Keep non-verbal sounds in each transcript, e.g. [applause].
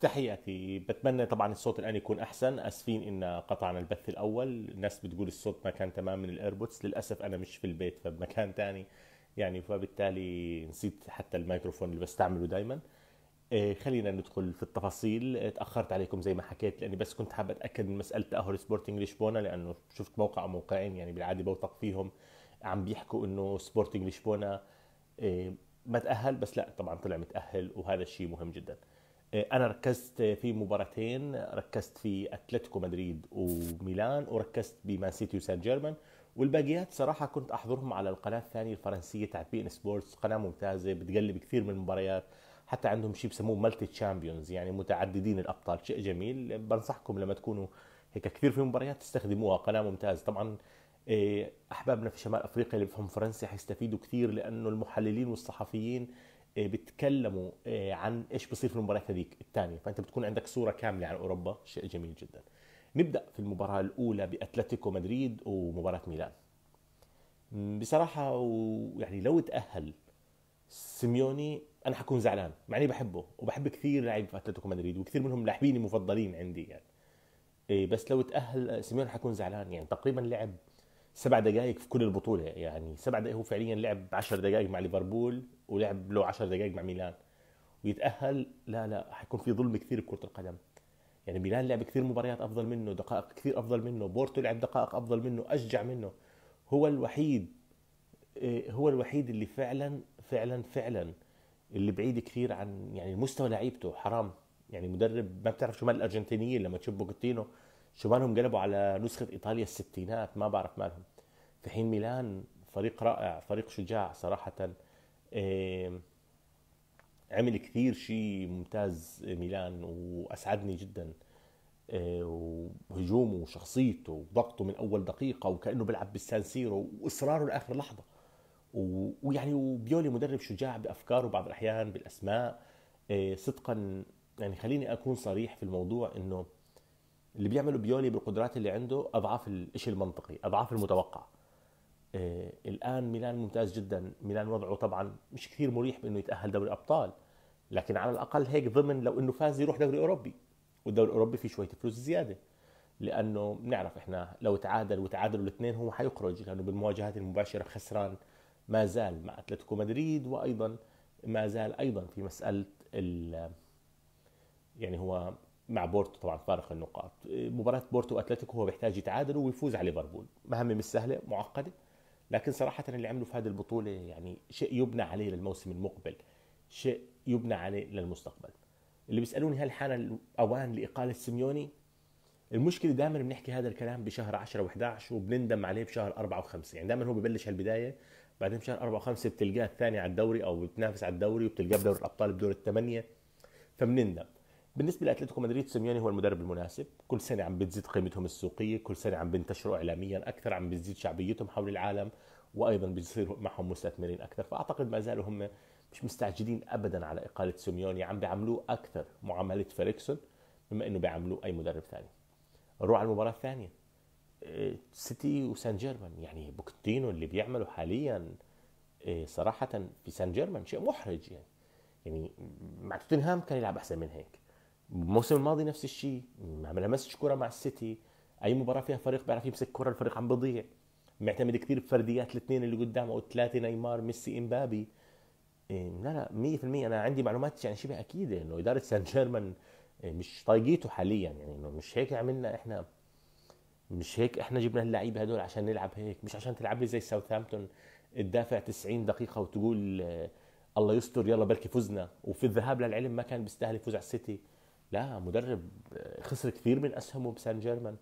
تحياتي بتمنى طبعا الصوت الان يكون احسن اسفين ان قطعنا البث الاول الناس بتقول الصوت ما كان تمام من الايربودز للاسف انا مش في البيت فبمكان تاني يعني فبالتالي نسيت حتى الميكروفون اللي بستعمله دائما إيه، خلينا ندخل في التفاصيل تاخرت عليكم زي ما حكيت لاني بس كنت حابب اتاكد من مساله تاهل سبورتنج لشبونه لانه شفت موقع او موقعين يعني بالعاده بوثق فيهم عم بيحكوا انه سبورتنج لشبونه إيه، ما تاهل بس لا طبعا طلع متاهل وهذا الشيء مهم جدا انا ركزت في مباراتين ركزت في اتلتيكو مدريد وميلان وركزت بمان سيتي وسان جيرمان والباقيات صراحة كنت أحضرهم على القناة الثانية الفرنسية تاع بي ان سبورتس قناة ممتازة بتقلب كثير من المباريات حتى عندهم شيء بسموه مالتي تشامبيونز يعني متعددين الأبطال شيء جميل بنصحكم لما تكونوا هيك كثير في مباريات تستخدموها قناة ممتازة طبعا إيه، أحبابنا في شمال أفريقيا اللي بفهم فرنسي حيستفيدوا كثير لأنه المحللين والصحفيين آه، بتكلموا آه، عن ايش بصير في المباريات هذيك الثانيه فانت بتكون عندك صوره كامله عن اوروبا شيء جميل جدا نبدا في المباراه الاولى باتلتيكو مدريد ومباراه ميلان بصراحه ويعني لو تاهل سيميوني انا حكون زعلان مع اني بحبه وبحب كثير لاعبين في اتلتيكو مدريد وكثير منهم لاعبيني مفضلين عندي يعني إيه، بس لو تاهل سيميوني حكون زعلان يعني تقريبا لعب سبع دقائق في كل البطوله يعني سبع دقائق هو فعليا لعب 10 دقائق مع ليفربول ولعب له 10 دقائق مع ميلان ويتاهل لا لا حيكون في ظلم كثير بكره القدم يعني ميلان لعب كثير مباريات افضل منه دقائق كثير افضل منه بورتو لعب دقائق افضل منه اشجع منه هو الوحيد إيه، هو الوحيد اللي فعلا فعلا فعلا اللي بعيد كثير عن يعني مستوى لعيبته حرام يعني مدرب ما بتعرف شو مال الارجنتينيين لما تشوف بوكيتينو شو مالهم قلبوا على نسخه ايطاليا الستينات ما بعرف مالهم في حين ميلان فريق رائع فريق شجاع صراحه إيه، عمل كثير شيء ممتاز ميلان واسعدني جدا إيه، وهجومه وشخصيته وضغطه من اول دقيقه وكانه بيلعب بالسانسيرو واصراره لاخر لحظه ويعني وبيولي مدرب شجاع بافكاره بعض الاحيان بالاسماء إيه، صدقا يعني خليني اكون صريح في الموضوع انه اللي بيعمله بيولي بالقدرات اللي عنده اضعاف الشيء المنطقي اضعاف المتوقع آه الان ميلان ممتاز جدا ميلان وضعه طبعا مش كثير مريح بانه يتاهل دوري ابطال لكن على الاقل هيك ضمن لو انه فاز يروح دوري اوروبي والدوري الاوروبي فيه شويه فلوس زياده لانه بنعرف احنا لو تعادل وتعادلوا الاثنين هو حيخرج لانه بالمواجهات المباشره خسران ما زال مع اتلتيكو مدريد وايضا ما زال ايضا في مساله يعني هو مع بورتو طبعا فارق النقاط مباراه بورتو واتلتيكو هو بيحتاج يتعادل ويفوز على ليفربول مهمه مش سهله معقده لكن صراحه اللي عمله في هذه البطوله يعني شيء يبنى عليه للموسم المقبل شيء يبنى عليه للمستقبل اللي بيسالوني هل حان الاوان لاقاله سيميوني المشكله دائما بنحكي هذا الكلام بشهر 10 و11 وبنندم عليه بشهر 4 و5 يعني دائما هو ببلش هالبدايه بعدين بشهر 4 و5 بتلقاه الثاني على الدوري او بتنافس على الدوري وبتلقاه بدوري الابطال بدور الثمانيه فبنندم بالنسبه لاتلتيكو مدريد سيميوني هو المدرب المناسب كل سنه عم بتزيد قيمتهم السوقيه كل سنه عم بينتشروا اعلاميا اكثر عم بتزيد شعبيتهم حول العالم وايضا بيصير معهم مستثمرين اكثر فاعتقد ما زالوا هم مش مستعجلين ابدا على اقاله سيميوني عم بيعاملوه اكثر معامله فريكسون مما انه بيعاملوه اي مدرب ثاني نروح على المباراه الثانيه آه، سيتي وسان جيرمان يعني بوكتينو اللي بيعمله حاليا آه، صراحه في سان جيرمان شيء محرج يعني يعني مع توتنهام كان يلعب احسن من هيك الموسم الماضي نفس الشيء ما لمسش كره مع السيتي اي مباراه فيها فريق بيعرف يمسك كره الفريق عم بضيع معتمد كثير بفرديات الاثنين اللي قدامه او الثلاثه نيمار ميسي امبابي إيه، لا لا 100% انا عندي معلومات يعني شبه اكيده انه اداره سان جيرمان إيه، مش طايقيته حاليا يعني انه مش هيك عملنا احنا مش هيك احنا جبنا اللعيبه هدول عشان نلعب هيك مش عشان تلعب لي زي ساوثهامبتون تدافع 90 دقيقه وتقول آه، الله يستر يلا بركي فزنا وفي الذهاب للعلم ما كان بيستاهل يفوز على السيتي لا مدرب آه، خسر كثير من اسهمه بسان جيرمان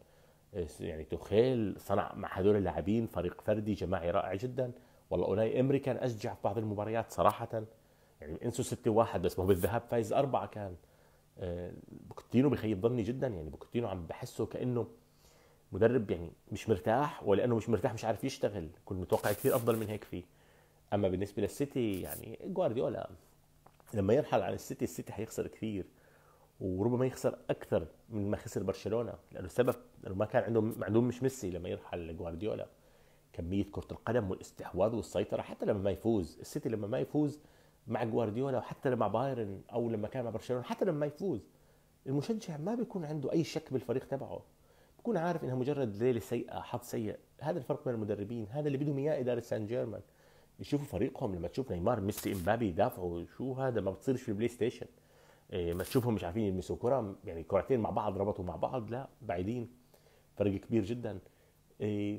آه، يعني توخيل صنع مع هذول اللاعبين فريق فردي جماعي رائع جدا والله اولاي امري كان اشجع في بعض المباريات صراحه يعني انسوا 6 1 بس ما هو بالذهاب فايز أربعة كان آه، بوكتينو بخيب ظني جدا يعني بوكتينو عم بحسه كانه مدرب يعني مش مرتاح ولانه مش مرتاح مش عارف يشتغل كنت متوقع كثير افضل من هيك فيه اما بالنسبه للسيتي يعني جوارديولا لما يرحل عن السيتي السيتي حيخسر كثير وربما يخسر اكثر من ما خسر برشلونه لانه السبب لانه ما كان عندهم ما عندهم مش ميسي لما يرحل جوارديولا كميه كره القدم والاستحواذ والسيطره حتى لما ما يفوز السيتي لما ما يفوز مع جوارديولا وحتى لما بايرن او لما كان مع برشلونه حتى لما ما يفوز المشجع ما بيكون عنده اي شك بالفريق تبعه بكون عارف انها مجرد ليله سيئه حظ سيء هذا الفرق بين المدربين هذا اللي بدهم اياه اداره سان جيرمان يشوفوا فريقهم لما تشوف نيمار ميسي امبابي يدافعوا شو هذا ما بتصيرش في البلاي ستيشن آه، ما تشوفهم مش عارفين يلمسوا كره يعني كرتين مع بعض ربطوا مع بعض لا بعيدين فرق كبير جدا آه،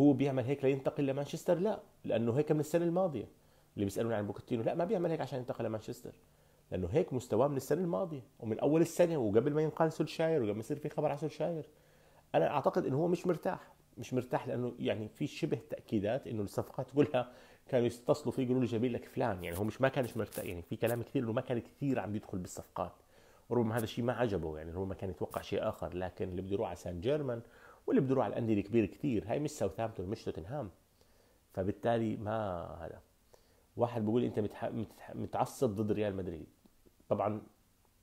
هو بيعمل هيك لينتقل لمانشستر لا لانه هيك من السنه الماضيه اللي بيسالوني عن بوكتينو لا ما بيعمل هيك عشان ينتقل لمانشستر لانه هيك مستواه من السنه الماضيه ومن اول السنه وقبل ما ينقال سولشاير وقبل ما يصير في خبر عن سولشاير انا اعتقد انه هو مش مرتاح مش مرتاح لانه يعني في شبه تاكيدات انه الصفقات [laughs] كلها كانوا يتصلوا فيه يقولوا لي جميل لك فلان يعني هو مش ما كانش مرتاح يعني في كلام كثير انه ما كان كثير عم يدخل بالصفقات وربما هذا الشيء ما عجبه يعني ربما كان يتوقع شيء اخر لكن اللي بده يروح على سان جيرمان واللي بده يروح على الانديه الكبيره كثير هاي مش ساوثهامبتون مش توتنهام فبالتالي ما هذا واحد بيقول انت متح... متح... متعصب ضد ريال مدريد طبعا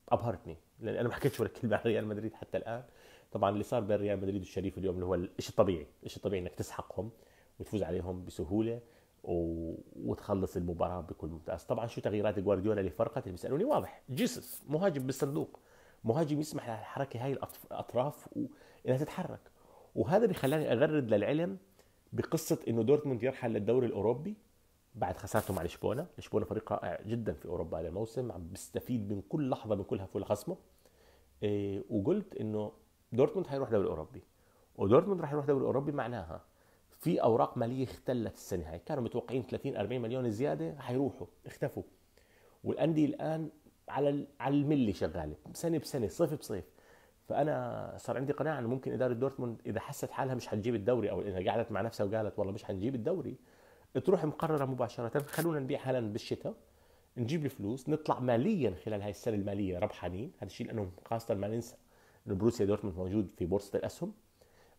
ابهرتني لان انا ما حكيتش ولا كلمه عن ريال مدريد حتى الان طبعا اللي صار بين ريال مدريد والشريف اليوم اللي هو الشيء الطبيعي الشيء الطبيعي انك تسحقهم وتفوز عليهم بسهوله وتخلص المباراه بكل ممتاز طبعا شو تغييرات جوارديولا اللي فرقت اللي بيسالوني واضح جيسس مهاجم بالصندوق مهاجم يسمح للحركه هاي الاطراف انها تتحرك وهذا بيخلاني اغرد للعلم بقصه انه دورتموند يرحل للدوري الاوروبي بعد خسارته مع لشبونه، لشبونه فريق رائع جدا في اوروبا هذا الموسم عم بيستفيد من كل لحظه من كل خصمه إيه وقلت انه دورتموند حيروح دوري اوروبي ودورتموند راح يروح دوري اوروبي معناها في اوراق ماليه اختلت السنه هاي كانوا متوقعين 30 40 مليون زياده حيروحوا اختفوا والانديه الان على على الملي شغاله سنه بسنه صيف بصيف فانا صار عندي قناعه انه ممكن اداره دورتموند اذا حست حالها مش حتجيب الدوري او انها قعدت مع نفسها وقالت والله مش حنجيب الدوري تروح مقرره مباشره خلونا نبيع حالا بالشتاء نجيب الفلوس نطلع ماليا خلال هاي السنه الماليه ربحانين هذا الشيء لانه خاصه ما ننسى انه بروسيا دورتموند موجود في بورصه الاسهم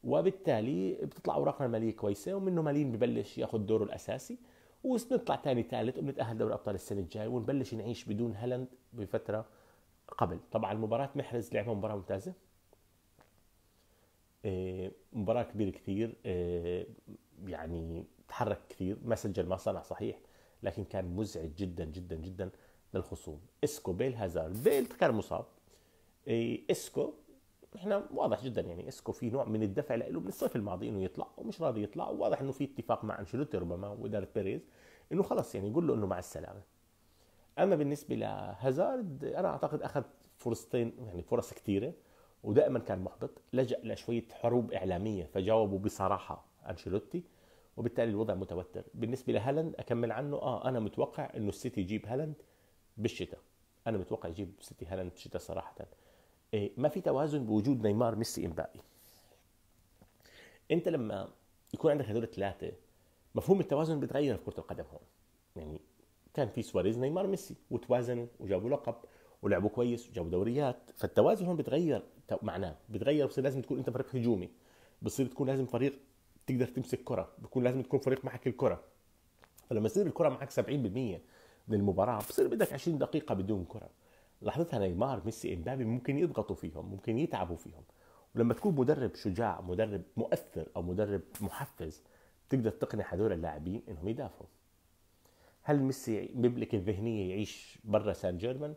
وبالتالي بتطلع اوراقنا الماليه كويسه ومنه مالين ببلش ياخذ دوره الاساسي وبنطلع ثاني ثالث وبنتاهل دوري ابطال السنه الجاي ونبلش نعيش بدون هالاند بفتره قبل طبعا مباراه محرز لعبها مباراه ممتازه آه، مباراه كبيره كثير آه، يعني تحرك كثير ما سجل ما صنع صحيح لكن كان مزعج جدا جدا جدا للخصوم اسكو بيل هازارد بيل كان مصاب اسكو آه، احنا واضح جدا يعني اسكو في نوع من الدفع له من الصيف الماضي انه يطلع ومش راضي يطلع وواضح انه في اتفاق مع انشيلوتي ربما واداره بيريز انه خلص يعني يقول له انه مع السلامه اما بالنسبه لهازارد انا اعتقد اخذ فرصتين يعني فرص كثيره ودائما كان محبط لجا لشويه حروب اعلاميه فجاوبوا بصراحه انشيلوتي وبالتالي الوضع متوتر بالنسبه لهالاند اكمل عنه اه انا متوقع انه السيتي يجيب هالاند بالشتاء انا متوقع يجيب سيتي هالاند بالشتاء صراحه إيه، ما في توازن بوجود نيمار ميسي امبابي انت لما يكون عندك هدول الثلاثه مفهوم التوازن بيتغير في كره القدم هون يعني كان في سواريز نيمار ميسي وتوازنوا وجابوا لقب ولعبوا كويس وجابوا دوريات فالتوازن هون بتغير معناه بتغير بصير لازم تكون انت فريق هجومي بصير تكون لازم فريق تقدر تمسك كره بكون لازم تكون فريق معك الكره فلما يصير الكره معك 70% من المباراه بصير بدك 20 دقيقه بدون كره لحظتها نيمار ميسي امبابي ممكن يضغطوا فيهم ممكن يتعبوا فيهم ولما تكون مدرب شجاع مدرب مؤثر او مدرب محفز تقدر تقنع هذول اللاعبين انهم يدافعوا هل ميسي بيملك الذهنيه يعيش برا سان جيرمان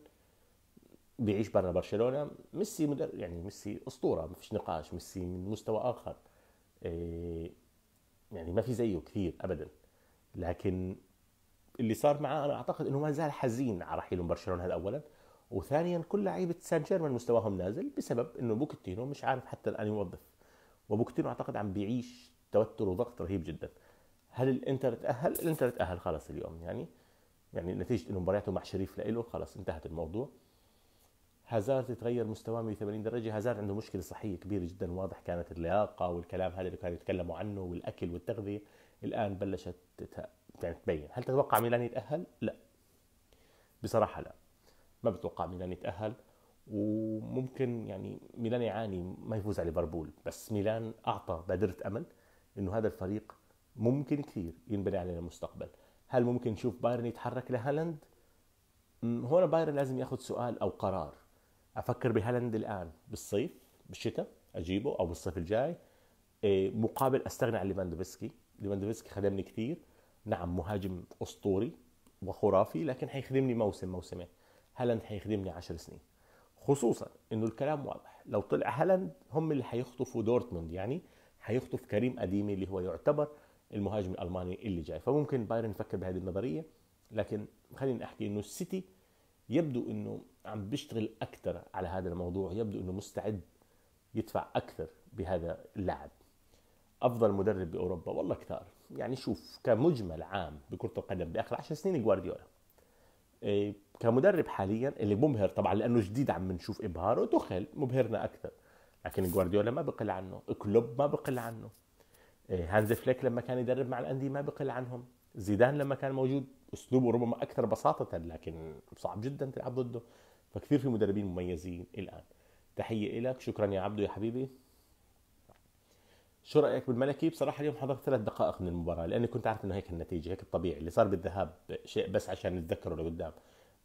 بيعيش برا برشلونه ميسي مدر... يعني ميسي اسطوره ما فيش نقاش ميسي من مستوى اخر إيه، يعني ما في زيه كثير ابدا لكن اللي صار معاه انا اعتقد انه ما زال حزين على رحيله من برشلونه هذا اولا وثانيا كل لعيبه سان جيرمان مستواهم نازل بسبب انه بوكيتينو مش عارف حتى الان يوظف وبوكيتينو اعتقد عم بيعيش توتر وضغط رهيب جدا هل الانتر تاهل الانتر تاهل خلص اليوم يعني يعني نتيجه انه مبارياته مع شريف لإله خلص انتهت الموضوع هازارد تغير مستواه 180 درجه هازارد عنده مشكله صحيه كبيره جدا واضح كانت اللياقه والكلام هذا اللي كانوا يتكلموا عنه والاكل والتغذيه الان بلشت يعني تبين هل تتوقع ميلان يتاهل لا بصراحه لا ما بتوقع ميلان يتاهل وممكن يعني ميلان يعاني ما يفوز على ليفربول بس ميلان اعطى بادره امل انه هذا الفريق ممكن كثير ينبني عليه المستقبل هل ممكن نشوف بايرن يتحرك لهالاند هون بايرن لازم ياخذ سؤال او قرار افكر بهالاند الان بالصيف بالشتاء اجيبه او بالصيف الجاي إيه، مقابل استغنى عن ليفاندوفسكي ليفاندوفسكي خدمني كثير نعم مهاجم اسطوري وخرافي لكن حيخدمني موسم موسمين هالاند هيخدمني 10 سنين خصوصا انه الكلام واضح لو طلع هالاند هم اللي هيخطفوا دورتموند يعني هيخطف كريم اديمي اللي هو يعتبر المهاجم الالماني اللي جاي فممكن بايرن يفكر بهذه النظريه لكن خليني احكي انه السيتي يبدو انه عم بيشتغل اكثر على هذا الموضوع يبدو انه مستعد يدفع اكثر بهذا اللاعب افضل مدرب باوروبا والله كثار يعني شوف كمجمل عام بكره القدم باخر 10 سنين جوارديولا إيه، كمدرب حاليا اللي مبهر طبعا لانه جديد عم نشوف ابهاره تخل مبهرنا اكثر لكن جوارديولا ما بقل عنه كلوب ما بقل عنه إيه، هانز فليك لما كان يدرب مع الانديه ما بقل عنهم زيدان لما كان موجود اسلوبه ربما اكثر بساطه لكن صعب جدا تلعب ضده فكثير في مدربين مميزين الان تحيه لك شكرا يا عبدو يا حبيبي شو رايك بالملكي بصراحه اليوم حضرت ثلاث دقائق من المباراه لاني كنت عارف انه هيك النتيجه هيك الطبيعي اللي صار بالذهاب شيء بس عشان نتذكره لقدام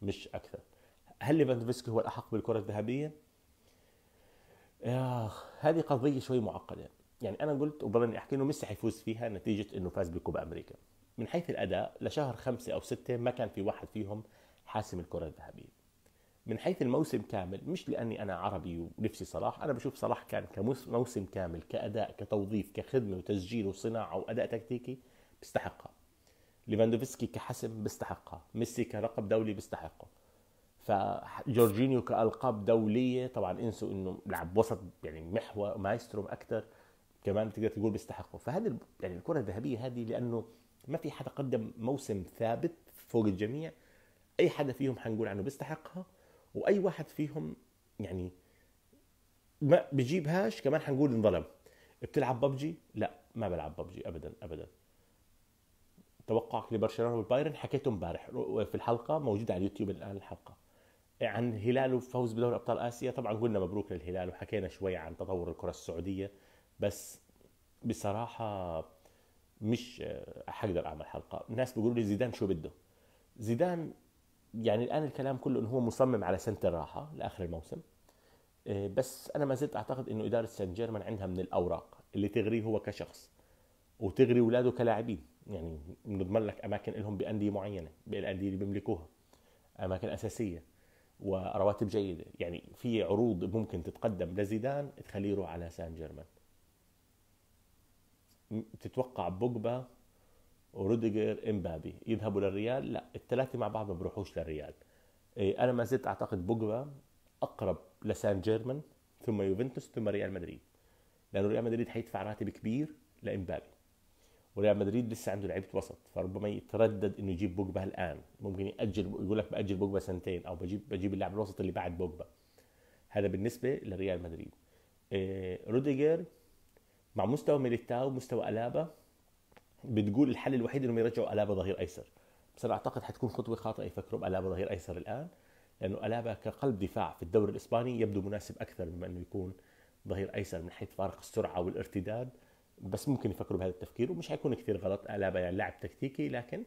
مش اكثر هل ليفاندوفسكي هو الاحق بالكره الذهبيه آه هذه قضيه شوي معقده يعني انا قلت وبضلني احكي انه ميسي حيفوز فيها نتيجه انه فاز بكوبا امريكا من حيث الاداء لشهر خمسة او ستة ما كان في واحد فيهم حاسم الكره الذهبيه من حيث الموسم كامل مش لاني انا عربي ونفسي صلاح انا بشوف صلاح كان كموسم كامل كاداء كتوظيف كخدمه وتسجيل وصناعه واداء تكتيكي بيستحقها ليفاندوفسكي كحسم بيستحقها ميسي كلقب دولي بيستحقه فجورجينيو كالقاب دوليه طبعا انسوا انه لعب وسط يعني محور مايسترو اكثر كمان بتقدر تقول بيستحقه فهذه يعني الكره الذهبيه هذه لانه ما في حدا قدم موسم ثابت فوق الجميع اي حدا فيهم حنقول عنه بيستحقها واي واحد فيهم يعني ما بجيبهاش كمان حنقول انظلم بتلعب ببجي لا ما بلعب ببجي ابدا ابدا توقعك لبرشلونه والبايرن حكيته امبارح في الحلقه موجوده على اليوتيوب الان الحلقه عن هلال وفوز بدوري ابطال اسيا طبعا قلنا مبروك للهلال وحكينا شوي عن تطور الكره السعوديه بس بصراحه مش حقدر اعمل حلقه الناس بيقولوا لي زيدان شو بده زيدان يعني الان الكلام كله انه هو مصمم على سنه الراحه لاخر الموسم إيه، بس انا ما زلت اعتقد انه اداره سان جيرمان عندها من الاوراق اللي تغريه هو كشخص وتغري اولاده كلاعبين يعني بنضمن لك اماكن لهم بانديه معينه بالانديه اللي بيملكوها اماكن اساسيه ورواتب جيده يعني في عروض ممكن تتقدم لزيدان تخليه يروح على سان جيرمان تتوقع بوجبا وروديجر امبابي يذهبوا للريال لا الثلاثه مع بعض ما بروحوش للريال إيه، انا ما زلت اعتقد بوجبا اقرب لسان جيرمان ثم يوفنتوس ثم ريال مدريد لانه ريال مدريد حيدفع راتب كبير لامبابي وريال مدريد لسه عنده لعيبه وسط فربما يتردد انه يجيب بوجبا الان ممكن ياجل يقول لك باجل بوجبا سنتين او بجيب بجيب اللاعب الوسط اللي بعد بوجبا هذا بالنسبه لريال مدريد إيه روديجر مع مستوى ميليتاو مستوى الابا بتقول الحل الوحيد انهم يرجعوا الابا ظهير ايسر بس انا اعتقد حتكون خطوه خاطئه يفكروا بالابا ظهير ايسر الان لانه الابا كقلب دفاع في الدوري الاسباني يبدو مناسب اكثر مما انه يكون ظهير ايسر من حيث فارق السرعه والارتداد بس ممكن يفكروا بهذا التفكير ومش حيكون كثير غلط الابا يعني لاعب تكتيكي لكن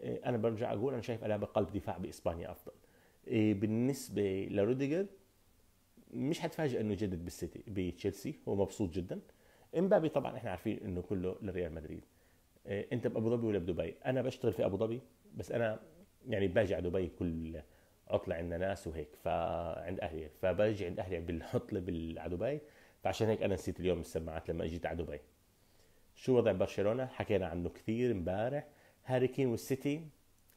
آه، انا برجع اقول انا شايف الابا قلب دفاع باسبانيا افضل آه، بالنسبه لروديجر مش حتفاجئ انه يجدد بالسيتي بتشيلسي هو مبسوط جدا امبابي طبعا احنا عارفين انه كله لريال مدريد آه، انت بابو ظبي ولا بدبي انا بشتغل في ابو ظبي بس انا يعني باجي على دبي كل عطله عندنا ناس وهيك فعند اهلي فباجي عند اهلي بالعطله على دبي فعشان هيك انا نسيت اليوم السماعات لما اجيت على دبي شو وضع برشلونه حكينا عنه كثير امبارح هاري كين والسيتي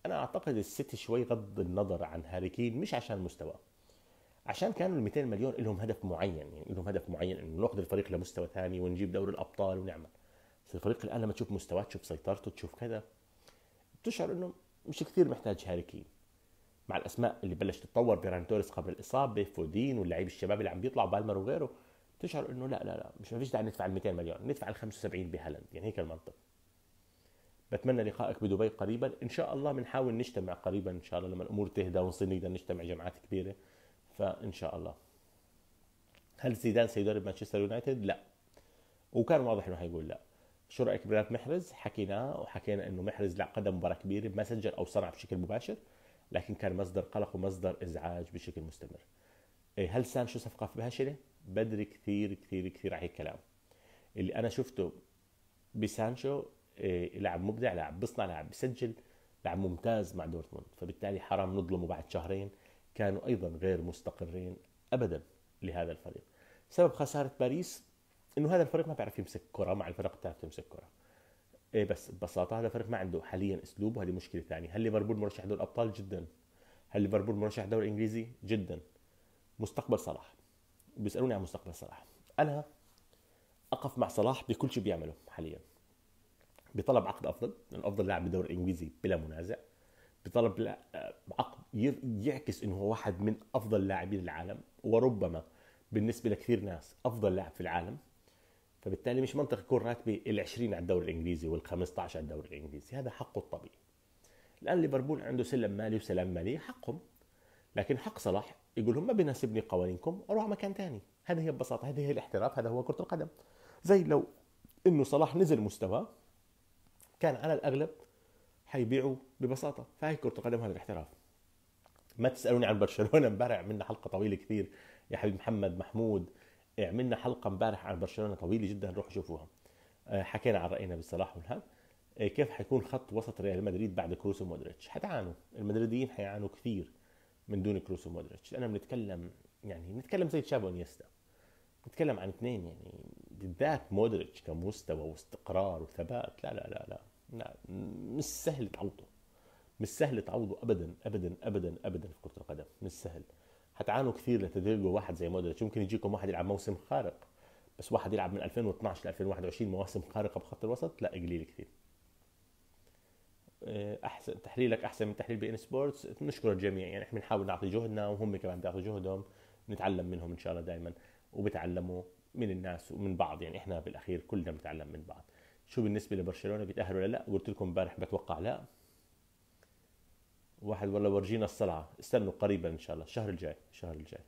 انا اعتقد السيتي شوي غض النظر عن هاري كين مش عشان مستواه عشان كانوا ال 200 مليون لهم هدف معين يعني لهم هدف معين انه ناخذ الفريق لمستوى ثاني ونجيب دوري الابطال ونعمل بس الفريق الان لما تشوف مستواه تشوف سيطرته تشوف كذا بتشعر انه مش كثير محتاج هاري كين مع الاسماء اللي بلشت تتطور بيران توريس قبل الاصابه فودين واللعيب الشباب اللي عم بيطلعوا بالمر وغيره تشعر انه لا لا لا مش ما فيش داعي ندفع ال 200 مليون ندفع ال 75 بهالاند يعني هيك المنطق بتمنى لقائك بدبي قريبا ان شاء الله بنحاول نجتمع قريبا ان شاء الله لما الامور تهدى ونصير نقدر نجتمع جماعات كبيره فان شاء الله هل زيدان سيدرب مانشستر يونايتد لا وكان واضح انه حيقول لا شو رايك برياض محرز حكيناه وحكينا انه محرز لعب قدم مباراه كبيره ما سجل او صنع بشكل مباشر لكن كان مصدر قلق ومصدر ازعاج بشكل مستمر إيه، هل سانشو صفقه بهشله بدري كثير كثير كثير على هيك كلام اللي انا شفته بسانشو آه، لاعب مبدع لاعب بيصنع لاعب بيسجل لاعب ممتاز مع دورتموند فبالتالي حرام نظلمه بعد شهرين كانوا ايضا غير مستقرين ابدا لهذا الفريق سبب خساره باريس انه هذا الفريق ما بيعرف يمسك كره مع الفرق بتعرف تمسك كره إيه بس ببساطه هذا الفريق ما عنده حاليا اسلوب وهذه مشكله ثانيه هل ليفربول مرشح دوري الابطال جدا هل ليفربول مرشح دوري الانجليزي جدا مستقبل صلاح بيسالوني عن مستقبل صلاح انا اقف مع صلاح بكل شيء بيعمله حاليا بطلب عقد افضل لانه افضل لاعب بالدوري الانجليزي بلا منازع بطلب آه، عقد يعكس انه هو واحد من افضل لاعبين العالم وربما بالنسبه لكثير ناس افضل لاعب في العالم فبالتالي مش منطق يكون راتبي ال20 على الدوري الانجليزي وال15 على الدوري الانجليزي هذا حقه الطبيعي الان ليفربول عنده سلم مالي وسلام مالي حقهم لكن حق صلاح يقول لهم ما بيناسبني قوانينكم اروح مكان ثاني هذه هي ببساطه هذه هي الاحتراف هذا هو كره القدم زي لو انه صلاح نزل مستواه كان على الاغلب حيبيعوا ببساطه فهي كره القدم هذا الاحتراف ما تسالوني عن برشلونه امبارح عملنا حلقه طويله كثير يا حبيب محمد محمود عملنا إيه، حلقه امبارح عن برشلونه طويله جدا روحوا شوفوها آه، حكينا عن راينا بالصلاح منها إيه، كيف حيكون خط وسط ريال مدريد بعد كروس ومودريتش حتعانوا المدريديين حيعانوا كثير من دون كروس ومودريتش لان بنتكلم يعني بنتكلم زي تشابي ونيستا بنتكلم عن اثنين يعني بالذات مودريتش كمستوى واستقرار وثبات لا لا لا لا, لا مش سهل تعوضه مش سهل تعوضه ابدا ابدا ابدا ابدا في كره القدم مش سهل حتعانوا كثير لتدرجوا واحد زي مودريتش ممكن يجيكم واحد يلعب موسم خارق بس واحد يلعب من 2012 ل 2021 مواسم خارقه بخط الوسط لا قليل كثير احسن تحليلك احسن من تحليل بي ان سبورتس نشكر الجميع يعني احنا بنحاول نعطي جهدنا وهم كمان بيعطوا جهدهم نتعلم منهم ان شاء الله دائما وبتعلموا من الناس ومن بعض يعني احنا بالاخير كلنا بنتعلم من بعض شو بالنسبه لبرشلونه بيتاهلوا ولا لا قلت لكم امبارح بتوقع لا واحد والله ورجينا الصلعه استنوا قريبا ان شاء الله الشهر الجاي الشهر الجاي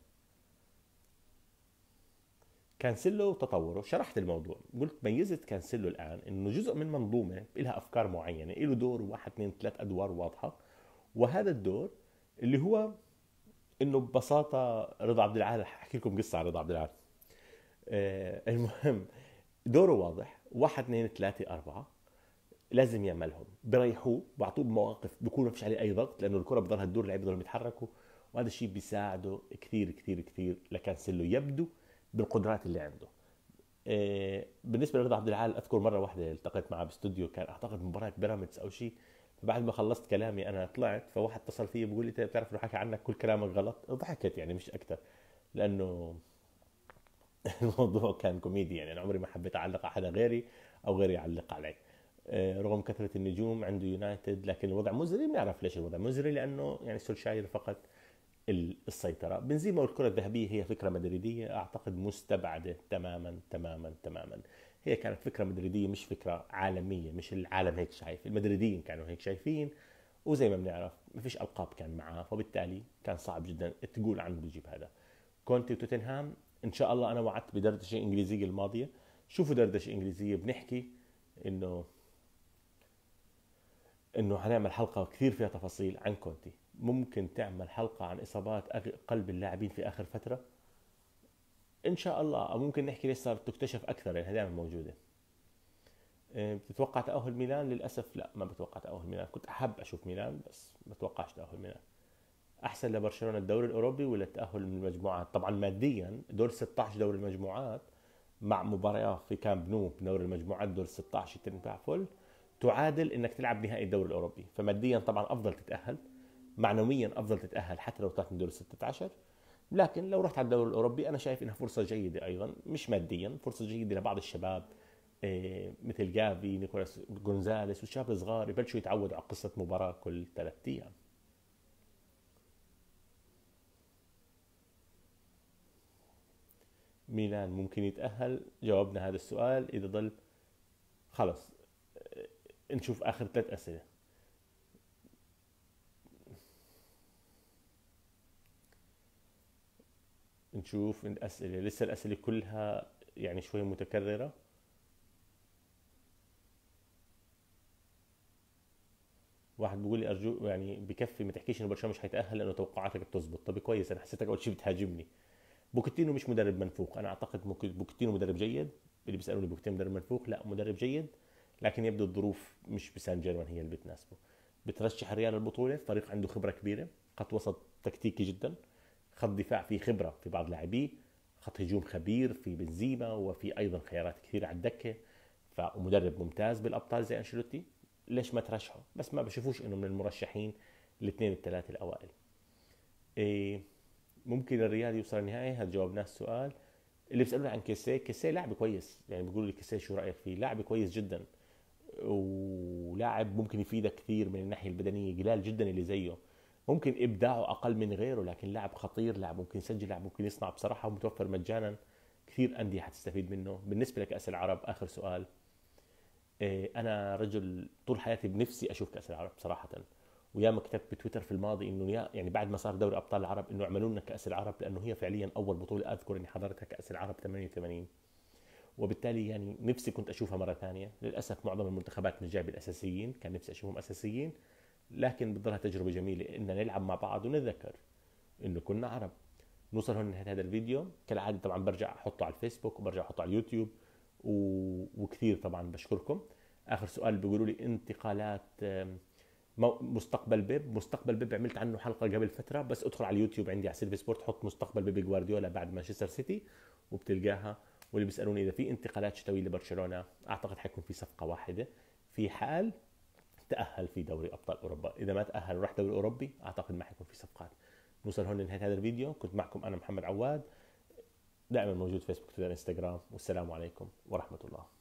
كانسيلو تطوره شرحت الموضوع قلت ميزة كانسيلو الآن إنه جزء من منظومة لها أفكار معينة له دور واحد اثنين ثلاث أدوار واضحة وهذا الدور اللي هو إنه ببساطة رضا عبد العال أحكي لكم قصة عن رضا عبد العال آه المهم دوره واضح واحد اثنين ثلاثة أربعة لازم يعملهم بريحوه بعطوه بمواقف بكون ما فيش عليه أي ضغط لأنه الكرة بضلها تدور اللعيبة بضلهم يتحركوا وهذا الشيء بيساعده كثير كثير كثير لكانسيلو يبدو بالقدرات اللي عنده آه، بالنسبه لرضا عبد العال اذكر مره واحده التقيت معه باستوديو كان اعتقد مباراه بيراميدز او شيء فبعد ما خلصت كلامي انا طلعت فواحد اتصل فيي بيقول لي بتعرف طيب، انه حكى عنك كل كلامك غلط ضحكت يعني مش اكثر لانه [laughs] الموضوع كان كوميدي يعني انا عمري ما حبيت اعلق على حدا غيري او غيري يعلق علي آه، رغم كثره النجوم عنده يونايتد لكن الوضع مزري بنعرف ليش الوضع مزري لانه يعني سولشاير فقط السيطرة بنزيما والكرة الذهبية هي فكرة مدريدية أعتقد مستبعدة تماما تماما تماما هي كانت فكرة مدريدية مش فكرة عالمية مش العالم هيك شايف المدريديين كانوا هيك شايفين وزي ما بنعرف ما فيش ألقاب كان معاه فبالتالي كان صعب جدا تقول عنه بيجيب هذا كونتي وتوتنهام إن شاء الله أنا وعدت بدردشة إنجليزية الماضية شوفوا دردشة إنجليزية بنحكي إنه إنه حنعمل حلقة كثير فيها تفاصيل عن كونتي ممكن تعمل حلقه عن اصابات قلب اللاعبين في اخر فتره ان شاء الله او ممكن نحكي ليش صارت تكتشف اكثر لانها دائما موجوده إيه، بتتوقع تاهل ميلان للاسف لا ما بتوقع تاهل ميلان كنت احب اشوف ميلان بس ما بتوقعش تاهل ميلان احسن لبرشلونه الدوري الاوروبي ولا التاهل من المجموعات طبعا ماديا دور 16 دور المجموعات مع مباريات في كامب نو بدور المجموعات دور 16 تنفع فل تعادل انك تلعب نهائي الدوري الاوروبي فماديا طبعا افضل تتاهل معنويا افضل تتاهل حتى لو طلعت من دور ال 16 لكن لو رحت على الدوري الاوروبي انا شايف انها فرصه جيده ايضا مش ماديا فرصه جيده لبعض الشباب آه، مثل جافي نيكولاس جونزاليس والشباب الصغار يبلشوا يتعودوا على قصه مباراه كل ثلاث ايام ميلان ممكن يتاهل جاوبنا هذا السؤال اذا ضل خلص آه، نشوف اخر ثلاث اسئله نشوف الأسئلة لسه الأسئلة كلها يعني شوي متكررة واحد بيقول لي ارجو يعني بكفي ما تحكيش انه برشلونه مش حيتاهل لانه توقعاتك بتزبط طب كويس انا حسيتك اول شيء بتهاجمني بوكيتينو مش مدرب منفوخ انا اعتقد بوكيتينو مدرب جيد اللي بيسالوني بوكيتينو مدرب منفوخ لا مدرب جيد لكن يبدو الظروف مش بسان جيرمان هي اللي بتناسبه بترشح الريال للبطوله فريق عنده خبره كبيره خط وسط تكتيكي جدا خط دفاع فيه خبره في بعض لاعبيه خط هجوم خبير في بنزيما وفي ايضا خيارات كثيره على الدكه فمدرب ممتاز بالابطال زي انشيلوتي ليش ما ترشحه بس ما بشوفوش انه من المرشحين الاثنين الثلاثه الاوائل إيه ممكن الريال يوصل النهائي هذا ناس السؤال اللي بيسالوا عن كيسيه كيسيه لاعب كويس يعني بيقولوا لي كيسيه شو رايك فيه لاعب كويس جدا ولاعب ممكن يفيدك كثير من الناحيه البدنيه قلال جدا اللي زيه ممكن ابداعه اقل من غيره لكن لاعب خطير لاعب ممكن يسجل لاعب ممكن يصنع بصراحه ومتوفر مجانا كثير انديه حتستفيد منه بالنسبه لكاس العرب اخر سؤال إيه، انا رجل طول حياتي بنفسي اشوف كاس العرب صراحه وياما كتبت بتويتر في الماضي انه يا يعني بعد ما صار دوري ابطال العرب انه اعملوا لنا كاس العرب لانه هي فعليا اول بطوله اذكر اني حضرتها كاس العرب 88 وبالتالي يعني نفسي كنت اشوفها مره ثانيه للاسف معظم المنتخبات مش جايبه الاساسيين كان نفسي اشوفهم اساسيين لكن بتضلها تجربه جميله ان نلعب مع بعض ونتذكر انه كنا عرب نوصل هون لنهايه هذا الفيديو كالعاده طبعا برجع احطه على الفيسبوك وبرجع احطه على اليوتيوب و... وكثير طبعا بشكركم اخر سؤال بيقولوا لي انتقالات مستقبل بيب مستقبل بيب عملت عنه حلقه قبل فتره بس ادخل على اليوتيوب عندي على سيرفي سبورت حط مستقبل بيب جوارديولا بعد مانشستر سيتي وبتلقاها واللي بيسالوني اذا في انتقالات شتويه لبرشلونه اعتقد حيكون في صفقه واحده في حال تاهل في دوري ابطال اوروبا اذا ما تاهل وراح دوري اوروبي اعتقد ما حيكون في صفقات نوصل هون لنهايه هذا الفيديو كنت معكم انا محمد عواد دائما موجود فيسبوك تويتر انستغرام والسلام عليكم ورحمه الله